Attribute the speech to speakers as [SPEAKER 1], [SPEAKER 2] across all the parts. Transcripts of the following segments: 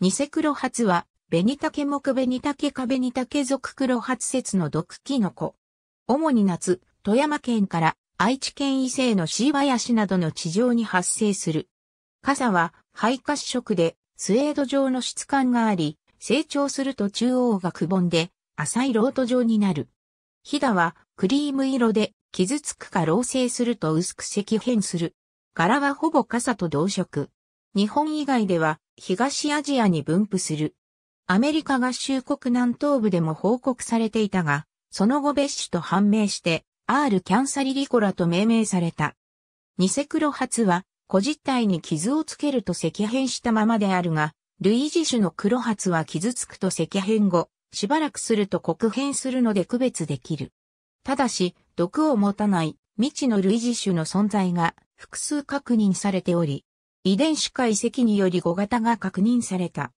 [SPEAKER 1] ニセクロハツは、ベニタケ木ベニタケ科ベニタケ属クロハツ説の毒キノコ。主に夏、富山県から愛知県伊勢の椎林などの地上に発生する。傘は肺褐色でスエード状の質感があり、成長すると中央がくぼんで浅いロート状になる。ヒダはクリーム色で傷つくか老成すると薄く赤変する。柄はほぼ傘と同色。日本以外では東アジアに分布する。アメリカ合衆国南東部でも報告されていたが、その後別種と判明して R キャンサリリコラと命名された。ニセクロ発は、古実体に傷をつけると赤変したままであるが、類似種の黒ツは傷つくと赤変後、しばらくすると黒変するので区別できる。ただし、毒を持たない未知の類似種の存在が複数確認されており、遺伝子解析により5型が確認された。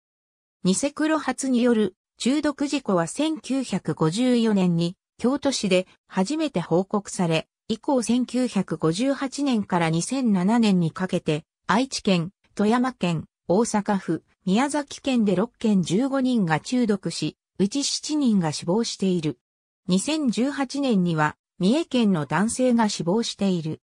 [SPEAKER 1] ニセクロ発による中毒事故は1954年に京都市で初めて報告され、以降1958年から2007年にかけて愛知県、富山県、大阪府、宮崎県で6県15人が中毒し、うち7人が死亡している。2018年には三重県の男性が死亡している。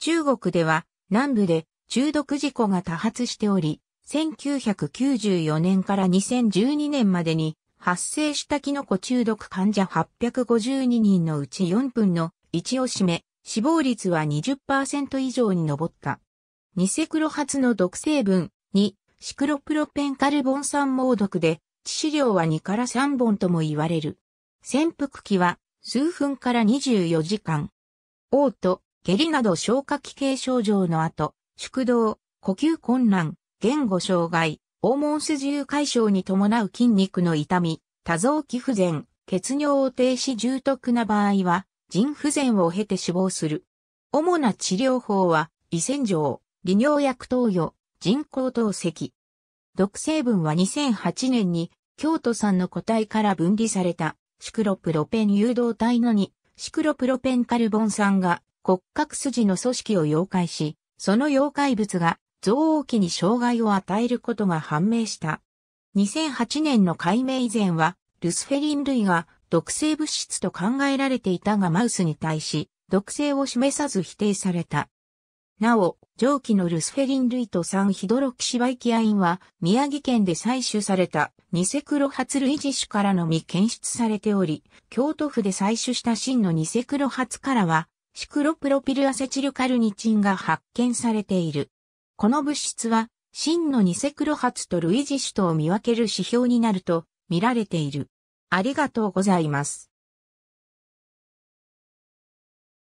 [SPEAKER 1] 中国では南部で中毒事故が多発しており、1994年から2012年までに発生したキノコ中毒患者852人のうち4分の1を占め、死亡率は20%以上に上った。ニセクロ発の毒成分2、シクロプロペンカルボン酸猛毒で、致死量は2から3本とも言われる。潜伏期は数分から24時間。嘔吐、下痢など消化器系症状の後、宿道、呼吸困難、言語障害、黄門筋油解消に伴う筋肉の痛み、多臓器不全、血尿を停止重篤な場合は、腎不全を経て死亡する。主な治療法は、胃洗浄、利尿薬投与、人工透析。毒成分は2008年に京都産の個体から分離されたシクロプロペン誘導体の2シクロプロペンカルボン酸が骨格筋の組織を溶解しその妖怪物が臓王期に障害を与えることが判明した。2008年の解明以前は、ルスフェリン類が毒性物質と考えられていたがマウスに対し、毒性を示さず否定された。なお、上記のルスフェリン類と酸ヒドロキシバイキアインは、宮城県で採取されたニセクロ発類自種からのみ検出されており、京都府で採取した真のニセクロ発からは、シクロプロピルアセチルカルニチンが発見されている。この物質は、真のニセクロ発と類似種とを見分ける指標になると見られている。ありがとうございます。